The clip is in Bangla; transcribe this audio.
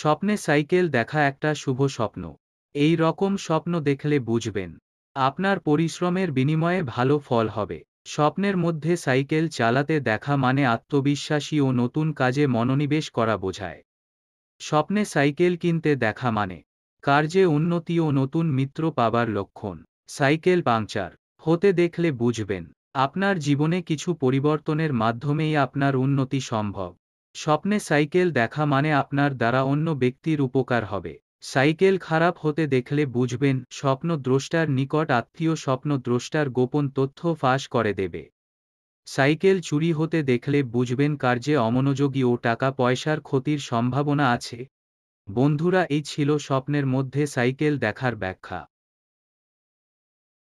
স্বপ্নে সাইকেল দেখা একটা শুভ স্বপ্ন এই রকম স্বপ্ন দেখলে বুঝবেন আপনার পরিশ্রমের বিনিময়ে ভালো ফল হবে স্বপ্নের মধ্যে সাইকেল চালাতে দেখা মানে আত্মবিশ্বাসী ও নতুন কাজে মনোনিবেশ করা বোঝায় স্বপ্নে সাইকেল কিনতে দেখা মানে কার্যে উন্নতি ও নতুন মিত্র পাবার লক্ষণ সাইকেল পাংচার হতে দেখলে বুঝবেন আপনার জীবনে কিছু পরিবর্তনের মাধ্যমেই আপনার উন্নতি সম্ভব স্বপ্নে সাইকেল দেখা মানে আপনার দ্বারা অন্য ব্যক্তির উপকার হবে সাইকেল খারাপ হতে দেখলে বুঝবেন স্বপ্নদ্রষ্টার নিকট আত্মীয় স্বপ্নদ্রষ্টার গোপন তথ্য ফাঁস করে দেবে সাইকেল চুরি হতে দেখলে বুঝবেন কার্যে অমনোযোগী ও টাকা পয়সার ক্ষতির সম্ভাবনা আছে বন্ধুরা এই ছিল স্বপ্নের মধ্যে সাইকেল দেখার ব্যাখ্যা